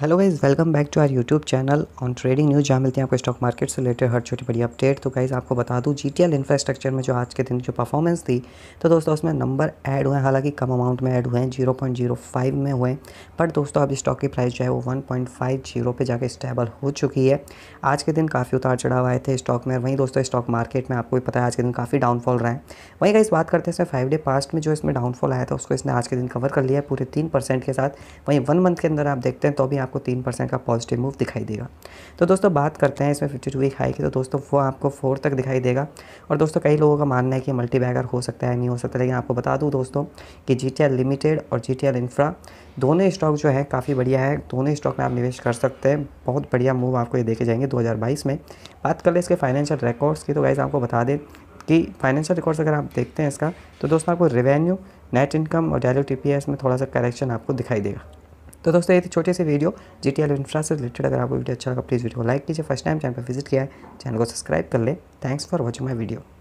hello guys welcome back to our YouTube channel on trading news जहाँ मिलती है आपको स्टॉक मार्केट से रिलेटेड हर छोटी बड़ी अपडेट तो गाइज़ आपको बता दूँ जी इंफ्रास्ट्रक्चर में जो आज के दिन जो परफॉर्मेंस थी तो दोस्तों उसमें नंबर ऐड हुए हैं हालांकि कम अमाउंट में ऐड हुए हैं जीरो पॉइंट जीरो फाइव में हुए बट दोस्तों अब स्टॉक की प्राइस जो है वो वन पॉइंट फाइव जीरो पर जाकर स्टेबल हो चुकी है आज के दिन काफ़ी उतार चढ़ाव आए थे स्टॉक में वहीं दोस्तों स्टॉक मार्केट में आपको भी पता है आज के दिन काफ़ी डाउनफॉल रहा है वहीं गाइज़ बात करते हैं इसमें फाइव डे पास्ट में जो इसमें डाउनफॉल आया था उसको इसने आज के दिन कवर कर लिया है पूरे तीन के साथ वहीं वन मंथ के अंदर आप देखते हैं तो भी आप आपको तीन परसेंट का पॉजिटिव मूव दिखाई देगा तो दोस्तों बात करते हैं इसमें फिफ्टी टू वीक हाई की तो दोस्तों वो आपको फोर तक दिखाई देगा और दोस्तों कई लोगों का मानना है कि मल्टी बैगर हो सकता है नहीं हो सकता लेकिन आपको बता दूँ दोस्तों कि जी लिमिटेड और जी इंफ्रा दोनों स्टॉक जो है काफ़ी बढ़िया है दोनों स्टॉक में आप निवेश कर सकते हैं बहुत बढ़िया मूव आपको ये देखे जाएंगे बाईस में बात कर ले इसके फाइनेंशियल रिकॉर्ड्स की तो वैसे आपको बता दें कि फाइनेंशियल रिकॉर्ड्स अगर आप देखते हैं इसका तो दोस्तों आपको रेवेन्यू नेट इनकम और डेल्यू टी में थोड़ा सा करेक्शन आपको दिखाई देगा तो दोस्तों ये छोटे से video G T L infra से रिलेटेड अगर आपको वीडियो अच्छा लगा प्लीज़ वीडियो को लाइक कीजिए फर्स्ट टाइम चैनल पर विजिट किया है चैनल को सब्सक्राइब कर ले thanks for watching my video